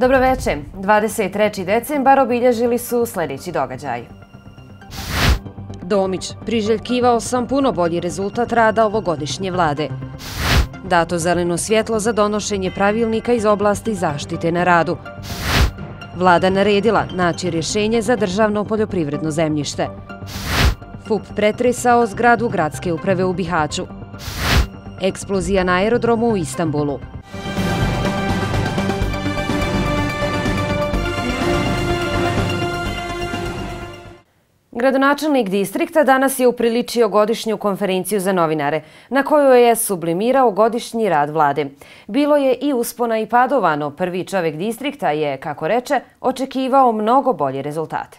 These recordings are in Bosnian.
Dobroveče, 23. decembar obilježili su sljedeći događaj. Domić, priželjkivao sam puno bolji rezultat rada ovogodišnje vlade. Dato zeleno svjetlo za donošenje pravilnika iz oblasti zaštite na radu. Vlada naredila naći rješenje za državno poljoprivredno zemljište. FUP pretresao zgradu gradske uprave u Bihaću. Eksplozija na aerodromu u Istanbulu. Gradonačelnik distrikta danas je upriličio godišnju konferenciju za novinare, na kojoj je sublimirao godišnji rad vlade. Bilo je i uspona i padovano. Prvi čovjek distrikta je, kako reče, očekivao mnogo bolje rezultate.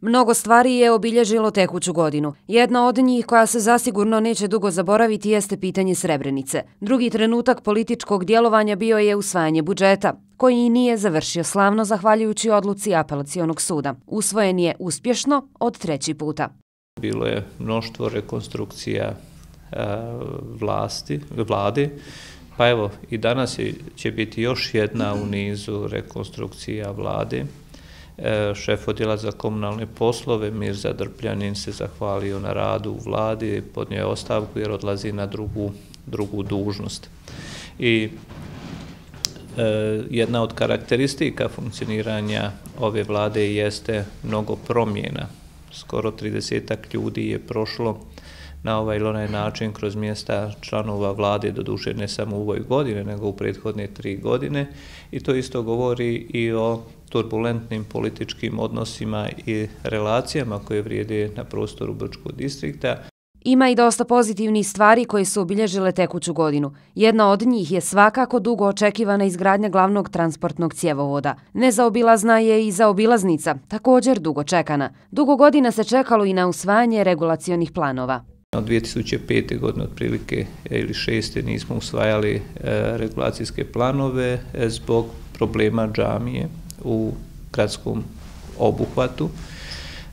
Mnogo stvari je obilježilo tekuću godinu. Jedna od njih koja se zasigurno neće dugo zaboraviti jeste pitanje Srebrenice. Drugi trenutak političkog djelovanja bio je usvajanje budžeta, koji i nije završio slavno zahvaljujući odluci apelacijonog suda. Usvojen je uspješno od treći puta. Bilo je mnoštvo rekonstrukcija e, vlade, pa evo i danas će biti još jedna u nizu rekonstrukcija vlade, E, šef odjela za komunalne poslove Mirza Drpljanin se zahvalio na radu u vladi, podnio je ostavku jer odlazi na drugu dužnost. I e, jedna od karakteristika funkcioniranja ove vlade jeste mnogo promjena. Skoro 30 ljudi je prošlo na ovaj ili onaj način kroz mjesta članova vlade doduše ne samo u ovoj godine, nego u prethodne tri godine i to isto govori i o turbulentnim političkim odnosima i relacijama koje vrijede na prostoru Brčkog distrikta. Ima i dosta pozitivnih stvari koje su obilježile tekuću godinu. Jedna od njih je svakako dugo očekivana izgradnja glavnog transportnog cjevovoda. Nezaobilazna je i zaobilaznica, također dugo čekana. Dugo godina se čekalo i na usvajanje regulacijonih planova. Od 2005. godine otprilike e, ili 6. nismo usvajali e, regulacijske planove e, zbog problema džamije u gradskom obuhvatu.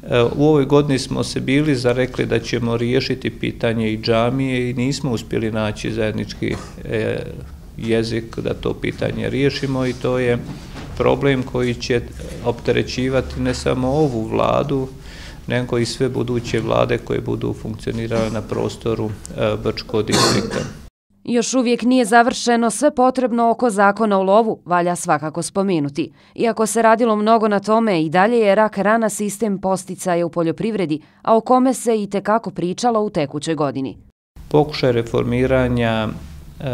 E, u ovoj godini smo se bili zarekli da ćemo riješiti pitanje i džamije i nismo uspjeli naći zajednički e, jezik da to pitanje riješimo i to je problem koji će opterećivati ne samo ovu vladu, nego i sve buduće vlade koje budu funkcionirale na prostoru e, Brčko distrikta. Još uvijek nije završeno sve potrebno oko zakona u lovu, valja svakako spomenuti. Iako se radilo mnogo na tome, i dalje je rak rana sistem posticaja u poljoprivredi, a o kome se i tekako pričalo u tekućoj godini. Pokušaj reformiranja e,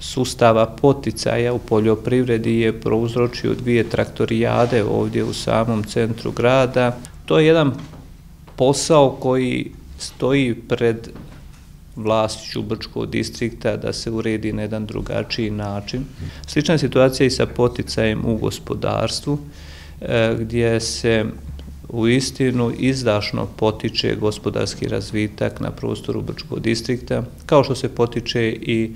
sustava poticaja u poljoprivredi je prouzročio dvije traktorijade ovdje u samom centru grada. To je jedan posao koji stoji pred vlastiću Brčkog distrikta da se uredi na jedan drugačiji način. Slična situacija i sa poticajem u gospodarstvu, e, gdje se u istinu izdašno potiče gospodarski razvitak na prostoru Brčkog distrikta, kao što se potiče i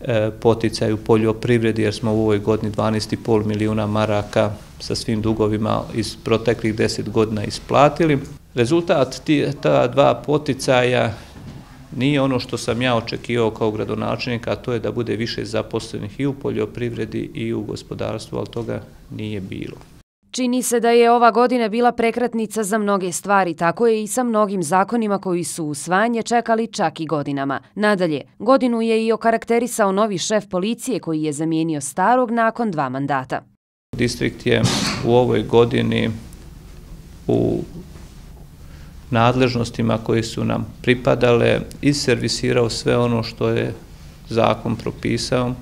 e, poticaj u poljoprivredi, jer smo u ovoj godini 12,5 milijuna maraka sa svim dugovima iz proteklih 10 godina isplatili. Rezultat ta dva poticaja nije ono što sam ja očekivao kao gradonačenik, a to je da bude više zaposlenih i u poljoprivredi i u gospodarstvu, ali toga nije bilo. Čini se da je ova godina bila prekratnica za mnoge stvari, tako je i sa mnogim zakonima koji su u svanje čekali čak i godinama. Nadalje, godinu je i okarakterisao novi šef policije koji je zamijenio starog nakon dva mandata. Distrikt je u ovoj godini u nadležnostima koje su nam pripadale, i servisirao sve ono što je zakon propisao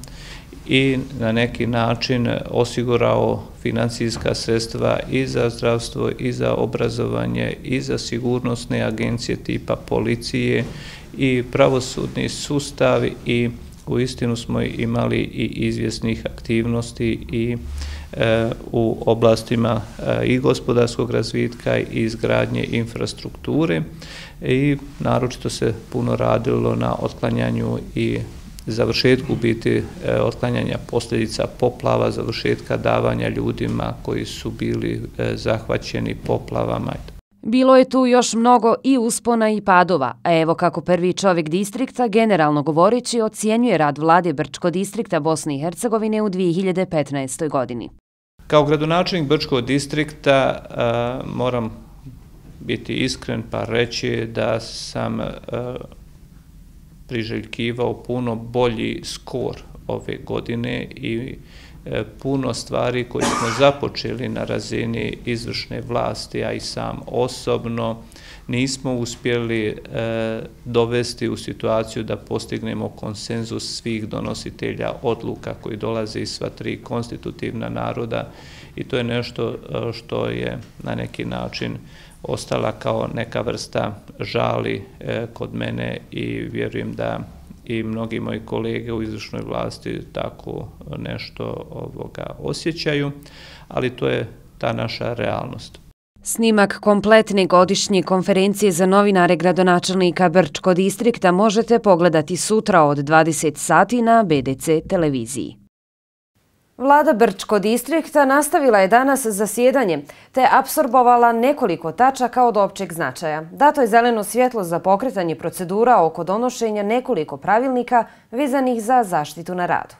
i na neki način osigurao financijska sredstva i za zdravstvo, i za obrazovanje, i za sigurnosne agencije tipa policije i pravosudni sustav i pravosudni sustav u istinu smo imali i izvjesnih aktivnosti i e, u oblastima e, i gospodarskog razvitka i izgradnje infrastrukture i naročito se puno radilo na otklanjanju i završetku biti e, otklanjanja posljedica poplava, završetka davanja ljudima koji su bili zahvaćeni poplavama i tako. Bilo je tu još mnogo i uspona i padova, a evo kako prvi čovjek distrikta, generalno govorići, ocijenjuje rad vlade Brčko distrikta Bosne i Hercegovine u 2015. godini. Kao gradonačelnik Brčko distrikta moram biti iskren pa reći da sam priželjkivao puno bolji skor ove godine i učinio E, puno stvari koje smo započeli na razini izvršne vlasti, a i sam osobno, nismo uspjeli e, dovesti u situaciju da postignemo konsenzus svih donositelja odluka koji dolaze iz sva tri konstitutivna naroda i to je nešto e, što je na neki način ostala kao neka vrsta žali kod mene i vjerujem da i mnogi moji kolege u izvršnoj vlasti tako nešto ovoga osjećaju, ali to je ta naša realnost. Snimak kompletne godišnje konferencije za novinare gradonačelnika Brčko distrikta možete pogledati sutra od 20 sati na BDC televiziji. Vlada Brčko distrikta nastavila je danas zasjedanje te apsorbovala nekoliko tačaka od općeg značaja. Dato je zeleno svjetlo za pokretanje procedura oko donošenja nekoliko pravilnika vizanih za zaštitu na radu.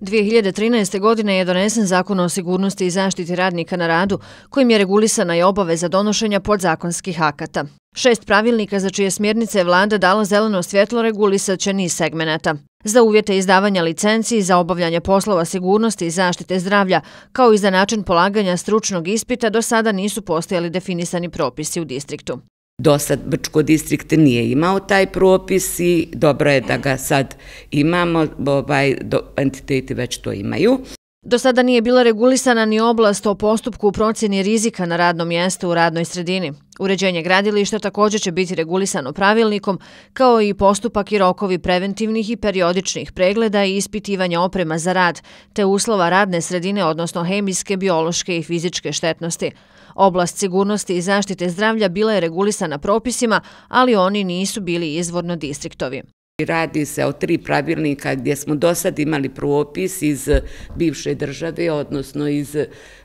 2013. godine je donesen Zakon o sigurnosti i zaštiti radnika na radu, kojim je regulisana i obaveza donošenja podzakonskih akata. Šest pravilnika za čije smjernice je vlada dala zeleno svjetlo regulisat će niz segmenata. Za uvjete izdavanja licenciji za obavljanje poslova sigurnosti i zaštite zdravlja, kao i za način polaganja stručnog ispita, do sada nisu postojali definisani propisi u distriktu. Do sad Brčko distrikt nije imao taj propis i dobro je da ga sad imamo, ovaj, entiteti već to imaju. Do sada nije bila regulisana ni oblast o postupku u procjeni rizika na radnom mjestu u radnoj sredini. Uređenje gradilišta također će biti regulisano pravilnikom, kao i postupak i rokovi preventivnih i periodičnih pregleda i ispitivanja oprema za rad, te uslova radne sredine, odnosno hemijske, biološke i fizičke štetnosti. Oblast sigurnosti i zaštite zdravlja bila je regulisana propisima, ali oni nisu bili izvorno distriktovi. Radi se o tri pravilnika gdje smo do sad imali propis iz bivše države, odnosno iz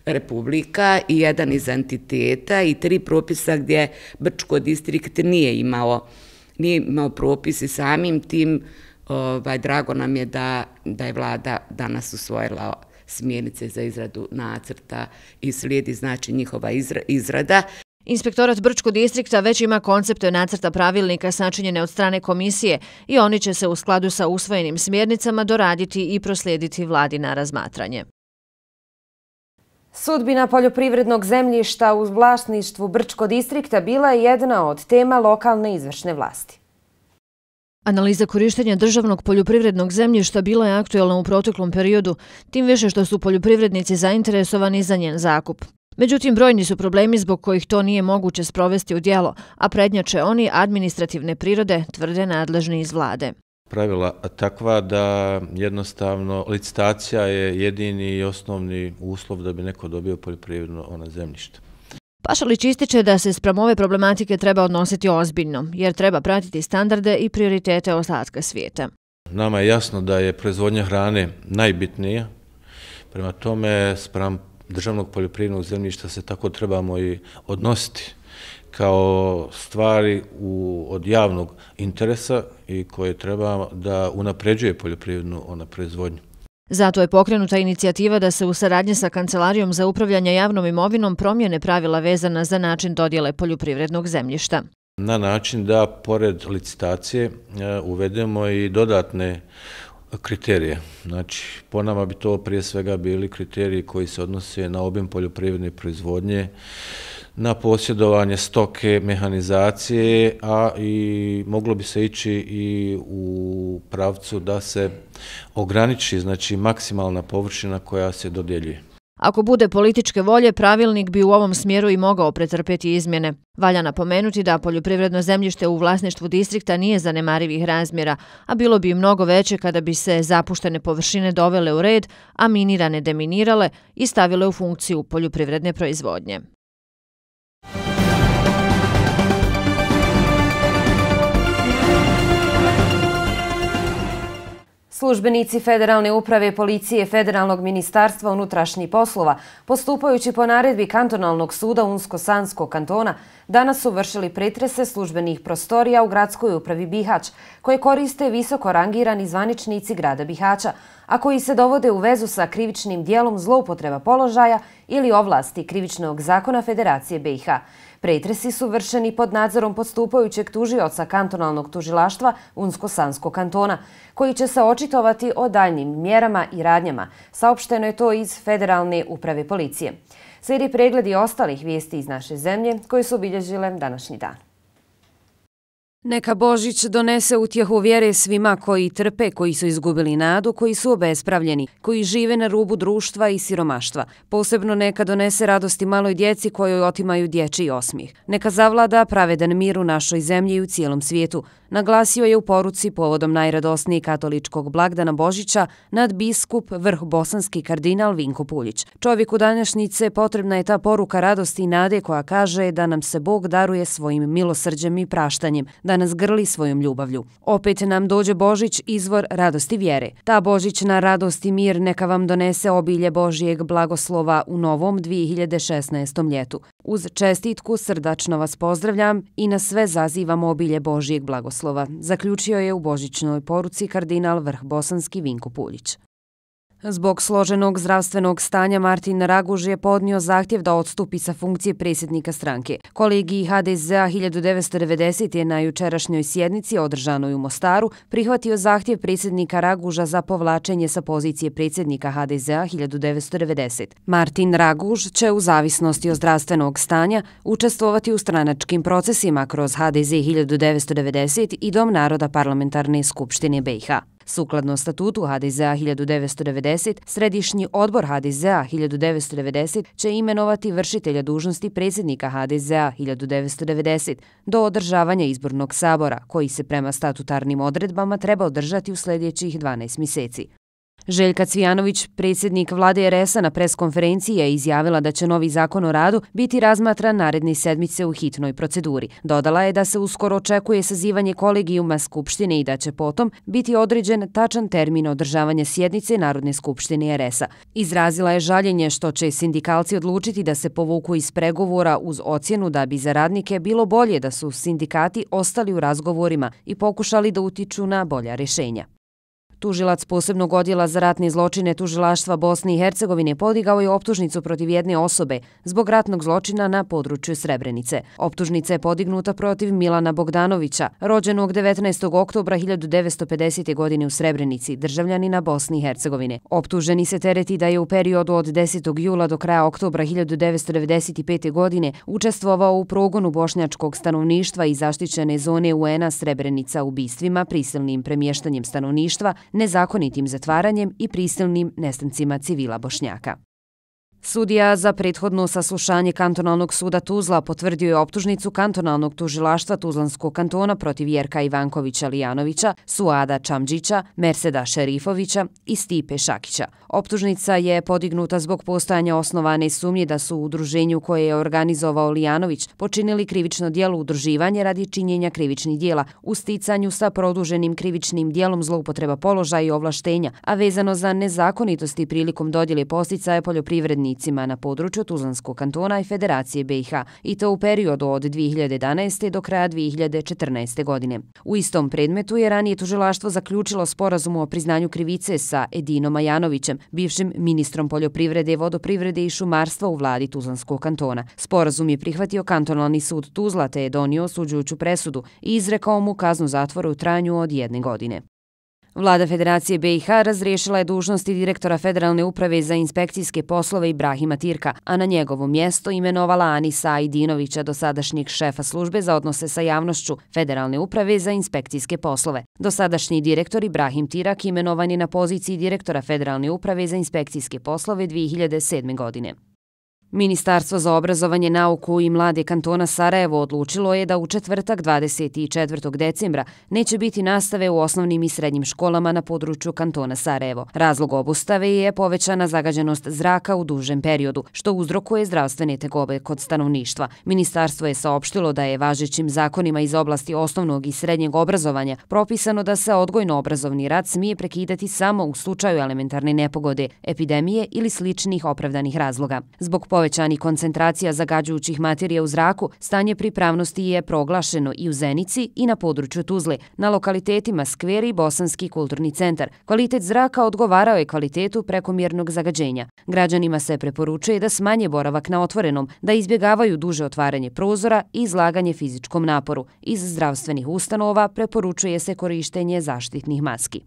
republika i jedan iz entiteta i tri propisa gdje Brčko distrikt nije imao, nije imao propis i samim tim ovaj, drago nam je da, da je vlada danas usvojila smjernice za izradu nacrta i slijedi znači njihova izrada. Inspektorat Brčko distrikta već ima koncepte nacrta pravilnika sačinjene od strane komisije i oni će se u skladu sa usvojenim smjernicama doraditi i proslijediti vladi na razmatranje. Sudbina poljoprivrednog zemljišta u vlasništvu Brčko distrikta bila je jedna od tema lokalne izvršne vlasti. Analiza korištenja državnog poljoprivrednog zemljišta bila je aktuelna u proteklom periodu, tim više što su poljoprivrednici zainteresovani za njen zakup. Međutim, brojni su problemi zbog kojih to nije moguće sprovesti u dijelo, a prednjače oni administrativne prirode tvrde nadležni iz vlade. Pravila takva da jednostavno licitacija je jedini i osnovni uslov da bi neko dobio poljoprivredno ona zemljišta. Pašalić ističe da se sprem ove problematike treba odnositi ozbiljno, jer treba pratiti standarde i prioritete ostatka svijeta. Nama je jasno da je proizvodnja hrane najbitnija, prema tome sprem državnog poljoprivrednog zemljišta se tako trebamo i odnositi kao stvari u, od javnog interesa i koje treba da unapređuje poljoprivrednu ona proizvodnju. Zato je pokrenuta inicijativa da se u saradnji sa Kancelarijom za upravljanje javnom imovinom promjene pravila vezana za način dodjele poljoprivrednog zemljišta. Na način da pored licitacije e, uvedemo i dodatne Kriterije. Znači, po nama bi to prije svega bili kriteriji koji se odnose na objem poljoprivredne proizvodnje, na posjedovanje stoke, mehanizacije, a i moglo bi se ići i u pravcu da se ograniči, znači maksimalna površina koja se dodjeljuje. Ako bude političke volje, pravilnik bi u ovom smjeru i mogao pretrpeti izmjene. Valja napomenuti da poljoprivredno zemljište u vlasništvu distrikta nije zanemarivih razmjera, a bilo bi mnogo veće kada bi se zapuštene površine dovele u red, a minirane deminirale i stavile u funkciju poljoprivredne proizvodnje. Službenici Federalne uprave policije Federalnog ministarstva unutrašnjih poslova, postupajući po naredbi kantonalnog suda Unsko-Sanskog kantona, danas su vršili pretrese službenih prostorija u gradskoj upravi Bihać, koje koriste visoko rangirani zvaničnici grada Bihaća, a koji se dovode u vezu sa krivičnim dijelom zloupotreba položaja ili ovlasti krivičnog zakona Federacije BiH. Pretresi su vršeni pod nadzorom podstupajućeg tužioca kantonalnog tužilaštva Unsko-Sansko kantona, koji će se očitovati o daljnim mjerama i radnjama. Saopšteno je to iz Federalne uprave policije. Sledi pregledi ostalih vijesti iz naše zemlje koji su obilježile današnji dan. Neka Božić donese utjehu vjere svima koji trpe, koji su izgubili nadu, koji su obespravljeni, koji žive na rubu društva i siromaštva. Posebno neka donese radosti maloj djeci kojoj otimaju dječji osmih. Neka zavlada pravedan mir u našoj zemlji i u cijelom svijetu, naglasio je u poruci povodom najradosnijeg katoličkog blagdana Božića nad biskup vrh bosanski kardinal Vinko Puljić. Čovjeku današnjice potrebna je ta poruka radosti i nade koja kaže da nam se Bog daruje svojim milosrđem i praštanjem, da nas grli svojom ljubavlju. Opet nam dođe Božić, izvor radosti vjere. Ta Božićna radost i mir neka vam donese obilje Božijeg blagoslova u novom 2016. ljetu. Uz čestitku srdačno vas pozdravljam i na sve zazivam obilje Božijeg blagoslova, zaključio je u Božićnoj poruci kardinal Vrh Bosanski Vinko Puljić. Zbog složenog zdravstvenog stanja Martin Raguž je podnio zahtjev da odstupi sa funkcije presjednika stranke. Kolegi HDZ-a 1990. je na jučerašnjoj sjednici održanoj u Mostaru prihvatio zahtjev presjednika Raguža za povlačenje sa pozicije presjednika HDZ-a 1990. Martin Raguž će u zavisnosti od zdravstvenog stanja učestvovati u stranačkim procesima kroz HDZ 1990 i Dom naroda parlamentarne skupštine BiH. Sukladno statutu HDZ-a 1990, Središnji odbor HDZ-a 1990 će imenovati vršitelja dužnosti predsjednika HDZ-a 1990 do održavanja izbornog sabora, koji se prema statutarnim odredbama treba održati u sljedećih 12 mjeseci. Željka Cvijanović, predsjednik vlade RS-a na preskonferenciji je izjavila da će novi zakon o radu biti razmatran naredne sedmice u hitnoj proceduri. Dodala je da se uskoro očekuje sazivanje kolegijuma Skupštine i da će potom biti određen tačan termin održavanja sjednice Narodne skupštine RS-a. Izrazila je žaljenje što će sindikalci odlučiti da se povuku iz pregovora uz ocjenu da bi za radnike bilo bolje da su sindikati ostali u razgovorima i pokušali da utiču na bolja rješenja. Tužilac posebnog odjela za ratne zločine tužilaštva Bosne i Hercegovine podigao je optužnicu protiv jedne osobe zbog ratnog zločina na području Srebrenice. Optužnica je podignuta protiv Milana Bogdanovića, rođenog 19. oktobra 1950. godine u Srebrenici, državljanina Bosne i Hercegovine. Optuženi se tereti da je u periodu od 10. jula do kraja oktobra 1995. godine učestvovao u progonu bošnjačkog stanovništva i zaštićene zone UN-a Srebrenica ubistvima, prisilnim premještanjem stanovništva nezakonitim zatvaranjem i prisilnim nestancima civila Bošnjaka. Sudija za prethodno saslušanje kantonalnog suda Tuzla potvrdio je optužnicu kantonalnog tužilaštva Tuzlanskog kantona protiv Jerka Ivankovića Lijanovića, Suada Čamđića, Merseda Šerifovića i Stipe Šakića. Optužnica je podignuta zbog postojanja osnovane sumnje da su u udruženju koje je organizovao Lijanović počinili krivično dijelo udruživanje radi činjenja krivičnih dijela u sticanju sa produženim krivičnim dijelom zloupotreba položaja i ovlaštenja, a vezano za nezakonitosti prilikom dodjele posticaja poljoprivredni vojnicima na području Tuzlanskog kantona i Federacije BiH, i to u periodu od 2011. do kraja 2014. godine. U istom predmetu je ranije tužilaštvo zaključilo sporazum o priznanju krivice sa Edinom Majanovićem, bivšim ministrom poljoprivrede, vodoprivrede i šumarstva u vladi Tuzlanskog kantona. Sporazum je prihvatio kantonalni sud Tuzla, te je donio osuđujuću presudu i izrekao mu kaznu zatvora u trajanju od jedne godine. Vlada Federacije BiH razriješila je dužnosti direktora Federalne uprave za inspekcijske poslove Ibrahima Tirka, a na njegovo mjesto imenovala Anisa Aidinovića, dosadašnjeg šefa službe za odnose sa javnošću Federalne uprave za inspekcijske poslove. Dosadašnji direktor Ibrahim Tirak imenovan je na poziciji direktora Federalne uprave za inspekcijske poslove 2007. godine. Ministarstvo za obrazovanje, nauku i mlade kantona Sarajevo odlučilo je da u četvrtak 24. decembra neće biti nastave u osnovnim i srednjim školama na području kantona Sarajevo. Razlog obustave je povećana zagađenost zraka u dužem periodu, što uzrokuje zdravstvene tegobe kod stanovništva. Ministarstvo je saopštilo da je važećim zakonima iz oblasti osnovnog i srednjeg obrazovanja propisano da se odgojno-obrazovni rad smije prekidati samo u slučaju elementarne nepogode, epidemije ili sličnih opravdanih razloga. Zbog povećani koncentracija zagađujućih materija u zraku, stanje pripravnosti je proglašeno i u Zenici i na području Tuzle, na lokalitetima Skveri i Bosanski kulturni centar. Kvalitet zraka odgovarao je kvalitetu prekomjernog zagađenja. Građanima se preporučuje da smanje boravak na otvorenom, da izbjegavaju duže otvaranje prozora i izlaganje fizičkom naporu. Iz zdravstvenih ustanova preporučuje se korištenje zaštitnih maski.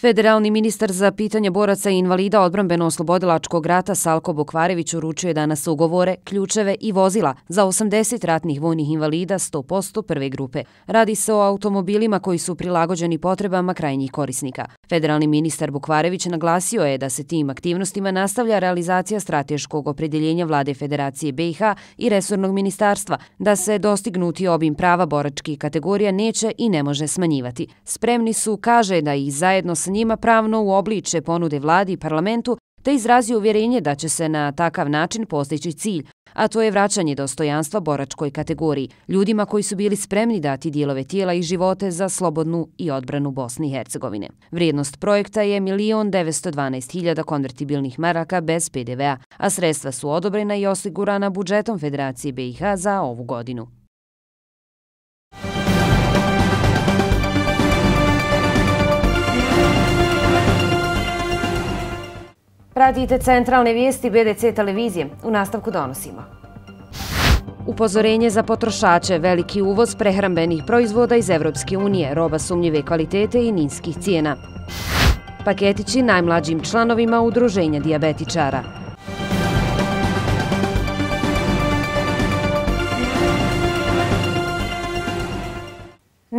Federalni ministar za pitanje boraca i invalida odbrambeno-oslobodilačkog rata Salko Bukvarević uručuje danas ugovore, ključeve i vozila za 80 ratnih vojnih invalida 100% prve grupe. Radi se o automobilima koji su prilagođeni potrebama krajnjih korisnika. Federalni ministar Bukvarević naglasio je da se tim aktivnostima nastavlja realizacija strateškog opredeljenja Vlade Federacije BiH i Resurnog ministarstva, da se dostignuti obim prava boračkih kategorija neće i ne može smanjivati. Spremni su, kaže da ih zajedno s njima pravno u obliče ponude vladi i parlamentu te izrazi uvjerenje da će se na takav način postići cilj, a to je vraćanje dostojanstva boračkoj kategoriji, ljudima koji su bili spremni dati dijelove tijela i živote za slobodnu i odbranu Bosni i Hercegovine. Vrijednost projekta je 1.912.000 konvertibilnih maraka bez PDV-a, a sredstva su odobrena i osigurana budžetom Federacije BiH za ovu godinu. Pratite centralne vijesti BDC televizije. U nastavku donosimo. Upozorenje za potrošače, veliki uvoz prehrambenih proizvoda iz Evropske unije, roba sumnjive kvalitete i ninskih cijena. Paketići najmlađim članovima udruženja diabetičara.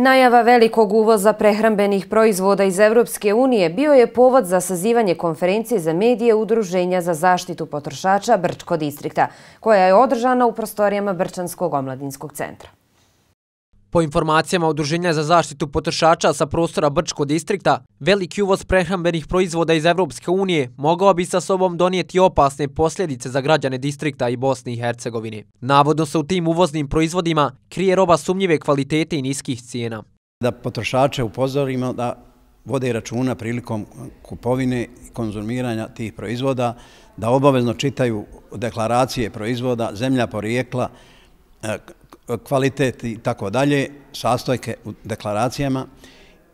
Najava velikog uvoza prehrambenih proizvoda iz Evropske unije bio je povod za sazivanje konferencije za medije Udruženja za zaštitu potrošača Brčko distrikta, koja je održana u prostorijama Brčanskog omladinskog centra. Po informacijama Udruženja za zaštitu potrošača sa prostora Brčko distrikta, veliki uvoz prehrambenih proizvoda iz Evropske unije mogao bi sa sobom donijeti opasne posljedice za građane distrikta i Bosne i Hercegovine. Navodno se u tim uvoznim proizvodima krije roba sumnjive kvalitete i niskih cijena. Da potrošače upozorimo da vode računa prilikom kupovine i konzumiranja tih proizvoda, da obavezno čitaju deklaracije proizvoda, zemlja porijekla, kvalitet i tako dalje, sastojke u deklaracijama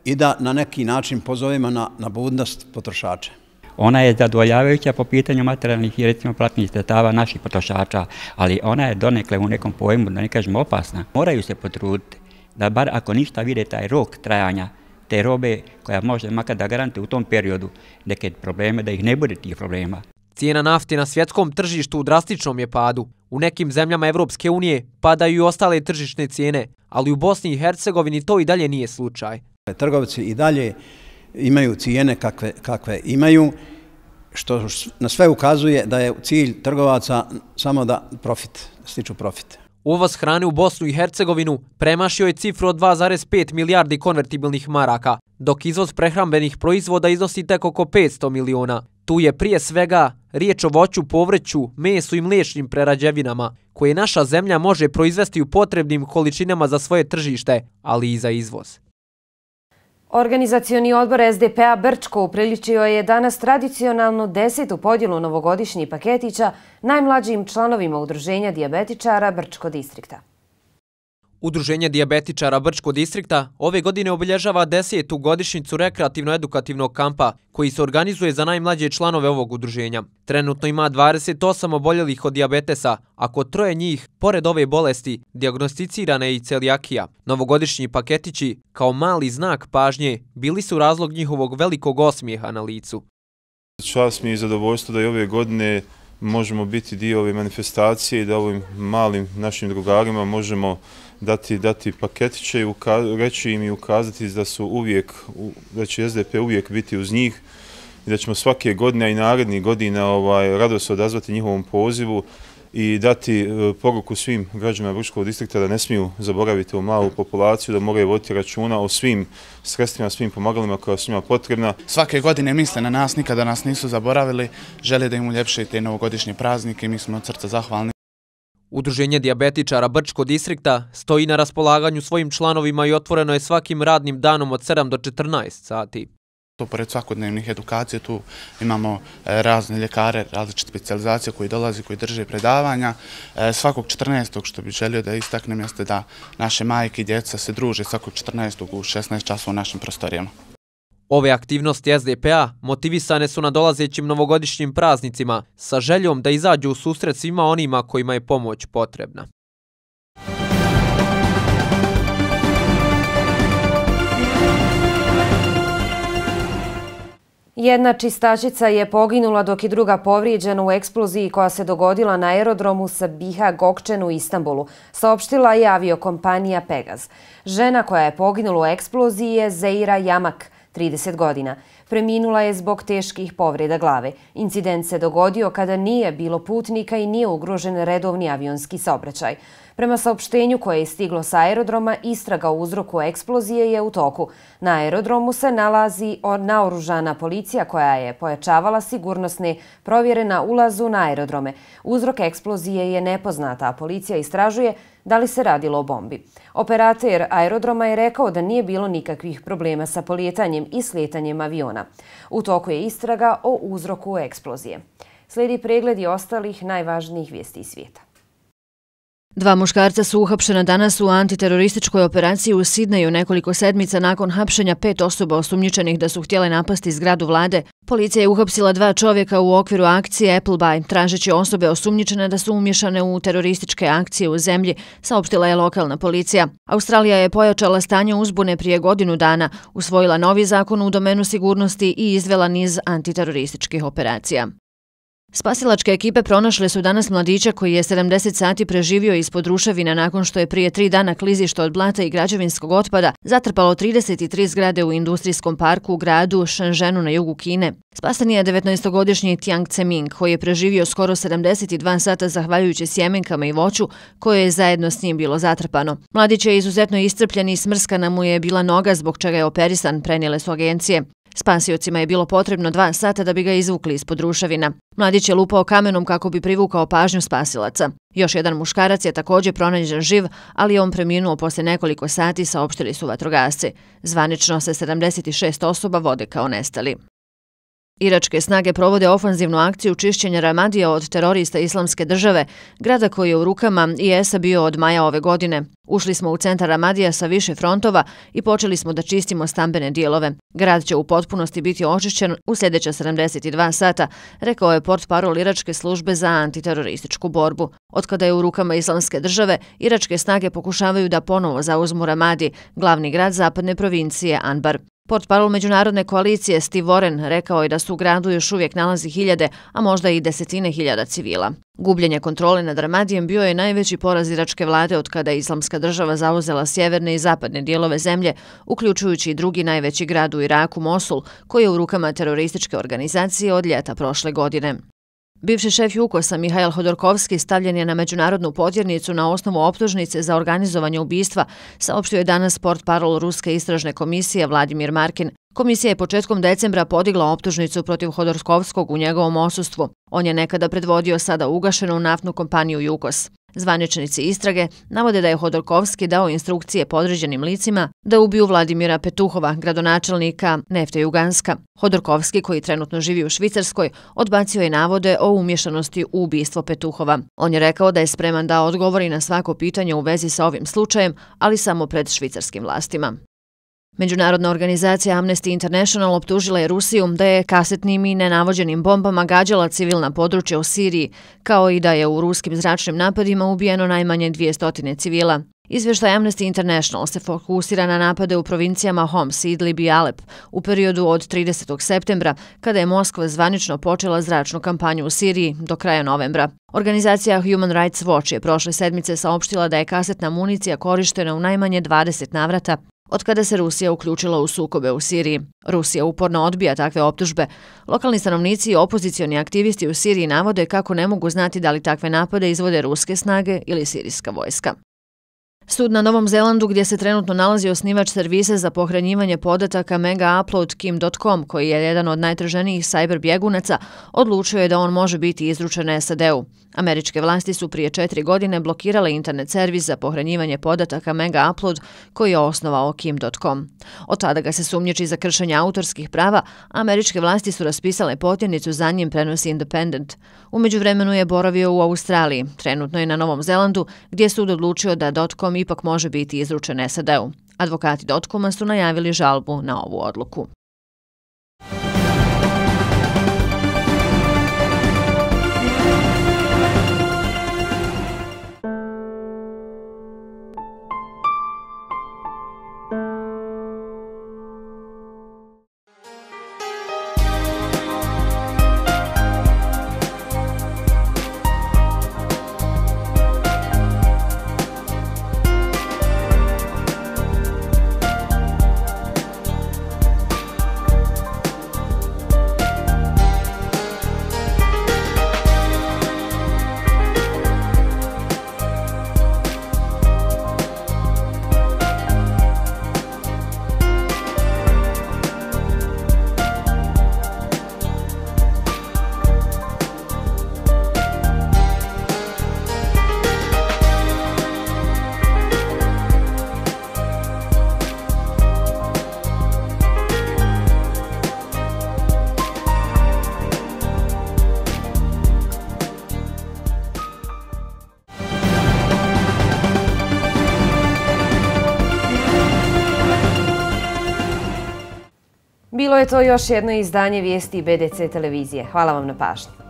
i da na neki način pozovemo na, na budnost potrošača. Ona je zadovoljavajuća po pitanju materijalnih i recimo platnih sredstava naših potrošača, ali ona je donekle u nekom pojmu, da ne kažemo opasna. Moraju se potruditi da bar ako ništa vide taj rok trajanja te robe koja može makar da garante u tom periodu neke probleme, da ih ne bude tih problema. Cijena nafte na svjetskom tržištu u drastičnom je padu. U nekim zemljama Evropske unije padaju i ostale tržišne cijene, ali u Bosni i Hercegovini to i dalje nije slučaj. Trgovci i dalje imaju cijene kakve imaju, što na sve ukazuje da je cilj trgovaca samo da profit, stiču profit. Uvoz hrane u Bosnu i Hercegovinu premašio je cifru od 2,5 milijardi konvertibilnih maraka, dok izvoz prehrambenih proizvoda iznosi tek oko 500 miliona. Tu je prije svega riječ o voću, povrću, mesu i mliječnim prerađevinama, koje naša zemlja može proizvesti u potrebnim količinama za svoje tržište, ali i za izvoz. Organizacioni odbor SDP-a Brčko upriličio je danas tradicionalnu desetu podjelu novogodišnjih paketića najmlađim članovima udruženja diabetičara Brčko distrikta. Udruženje diabetičara Brčko distrikta ove godine obilježava desetu godišnicu rekreativno-edukativnog kampa koji se organizuje za najmlađe članove ovog udruženja. Trenutno ima 28 oboljelih od diabetesa, a kod troje njih, pored ove bolesti, diagnosticirane je i celijakija. Novogodišnji paketići, kao mali znak pažnje, bili su razlog njihovog velikog osmijeha na licu. Čast mi je zadovoljstvo da i ove godine možemo biti dio ove manifestacije i da ovim malim našim drugarima možemo učiniti dati, dati paketiće i uka, reći im i ukazati da su uvijek, da će SDP uvijek biti uz njih i da ćemo svake godine i narednih godina ovaj, rado se odazvati njihovom pozivu i dati e, poruku svim građanima Bruškog distrikta da ne smiju zaboraviti u malu populaciju, da moraju voditi računa o svim sredstvima, svim pomagalima koja su njima potrebna. Svake godine misle na nas, nikada nas nisu zaboravili, žele da im uljepšite praznik i mi smo od srca zahvalni. Udruženje diabetičara Brčko distrikta stoji na raspolaganju svojim članovima i otvoreno je svakim radnim danom od 7 do 14 sati. Pored svakodnevnih edukacija tu imamo e, razne ljekare, različite specializacije koji dolazi, koji drže predavanja. E, svakog 14. što bih želio da istaknem jeste da naše majke i djeca se druže svakog 14. u 16. času u našim prostorijama. Ove aktivnosti SDP-a motivisane su na dolazećim novogodišnjim praznicima sa željom da izađu u susret svima onima kojima je pomoć potrebna. Jedna čistačica je poginula dok je druga povrijeđena u eksploziji koja se dogodila na aerodromu sa Biha Gokčen u Istanbulu, saopštila je aviokompanija Pegas. Žena koja je poginula u eksploziji je Zeira Jamak – 30 godina. Preminula je zbog teških povreda glave. Incident se dogodio kada nije bilo putnika i nije ugrožen redovni avionski saobraćaj. Prema saopštenju koje je stiglo sa aerodroma, istraga uzroku eksplozije je u toku. Na aerodromu se nalazi naoružana policija koja je pojačavala sigurnosne provjere na ulazu na aerodrome. Uzrok eksplozije je nepoznata, a policija istražuje da li se radilo o bombi. Operator aerodroma je rekao da nije bilo nikakvih problema sa polijetanjem i sletanjem aviona. U toku je istraga o uzroku eksplozije. Sledi pregled i ostalih najvažnijih vijesti svijeta. Dva muškarca su uhapšena danas u antiterorističkoj operaciji u Sidneju nekoliko sedmica nakon hapšenja pet osoba osumnjičenih da su htjele napasti zgradu vlade. Policija je uhapsila dva čovjeka u okviru akcije Appleby, tražeći osobe osumnjičene da su umješane u terorističke akcije u zemlji, saopštila je lokalna policija. Australija je pojačala stanje uzbune prije godinu dana, usvojila novi zakon u domenu sigurnosti i izvela niz antiterorističkih operacija. Spasilačke ekipe pronašle su danas mladića koji je 70 sati preživio ispod ruševina nakon što je prije tri dana klizišto od blata i građevinskog otpada zatrpalo 33 zgrade u industrijskom parku u gradu Šanženu na jugu Kine. Spasen je 19-godišnji Tiang Ceming koji je preživio skoro 72 sata zahvaljujući sjemenkama i voću koje je zajedno s njim bilo zatrpano. Mladić je izuzetno iscrpljen i smrskana mu je bila noga zbog čega je operisan, prenijele su agencije. Spasiocima je bilo potrebno dva sata da bi ga izvukli ispod ruševina. Mladić je lupao kamenom kako bi privukao pažnju spasilaca. Još jedan muškarac je također pronađen živ, ali je on preminuo poslije nekoliko sati, saopštili su vatrogasci. Zvanično se 76 osoba vode kao nestali. Iračke snage provode ofanzivnu akciju čišćenja Ramadija od terorista islamske države, grada koji je u rukama IS-a bio od maja ove godine. Ušli smo u centar Ramadija sa više frontova i počeli smo da čistimo stambene dijelove. Grad će u potpunosti biti očišćen u sljedeća 72 sata, rekao je port parol Iračke službe za antiterorističku borbu. Od kada je u rukama islamske države, Iračke snage pokušavaju da ponovo zauzmu Ramadi, glavni grad zapadne provincije Anbar. Port parol Međunarodne koalicije Steve Warren rekao je da su u gradu još uvijek nalazi hiljade, a možda i desetine hiljada civila. Gubljenje kontrole nad Ramadijem bio je najveći poraz iračke vlade od kada je islamska država zauzela sjeverne i zapadne dijelove zemlje, uključujući i drugi najveći grad u Iraku, Mosul, koji je u rukama terorističke organizacije od ljeta prošle godine. Bivši šef Jukosa Mihajl Hodorkovski stavljen je na međunarodnu potjernicu na osnovu optužnice za organizovanje ubistva, saopštio je danas sport parol Ruske istražne komisije Vladimir Markin. Komisija je početkom decembra podigla optužnicu protiv Hodorkovskog u njegovom osustvu. On je nekada predvodio sada ugašenu naftnu kompaniju Jukos. Zvaničnici istrage navode da je Hodorkovski dao instrukcije podređenim licima da ubiju Vladimira Petuhova, gradonačelnika Nefte Juganska. Hodorkovski, koji trenutno živi u Švicarskoj, odbacio je navode o umješanosti u ubijstvo Petuhova. On je rekao da je spreman da odgovori na svako pitanje u vezi sa ovim slučajem, ali samo pred švicarskim vlastima. Međunarodna organizacija Amnesty International optužila je Rusiju da je kasetnim i nenavođenim bombama gađala civilna područja u Siriji, kao i da je u ruskim zračnim napadima ubijeno najmanje 200 civila. Izvještaj Amnesty International se fokusira na napade u provincijama Homs, Idlib i Alep u periodu od 30. septembra, kada je Moskva zvanično počela zračnu kampanju u Siriji do kraja novembra. Organizacija Human Rights Watch je prošle sedmice saopštila da je kasetna municija korištena u najmanje 20 navrata od kada se Rusija uključila u sukobe u Siriji. Rusija uporno odbija takve optužbe. Lokalni stanovnici i opozicioni aktivisti u Siriji navode kako ne mogu znati da li takve napade izvode ruske snage ili sirijska vojska. Sud na Novom Zelandu gdje se trenutno nalazi osnivač servise za pohranjivanje podataka megaupload.kim.com koji je jedan od najtraženijih sajber bjegunaca, odlučio je da on može biti izručen SAD-u. Američke vlasti su prije četiri godine blokirale internet servis za pohranjivanje podataka Mega Upload koji je osnovao Kim.com. Od tada ga se sumnječi za kršenje autorskih prava, američke vlasti su raspisale potjenicu za njim prenosi Independent. Umeđu vremenu je boravio u Australiji, trenutno je na Novom Zelandu, gdje je sud odlučio da .com ipak može biti izručen SAD-u. Advokati .coma su najavili žalbu na ovu odluku. to još jedno izdanje vijesti BDC televizije. Hvala vam na pažnju.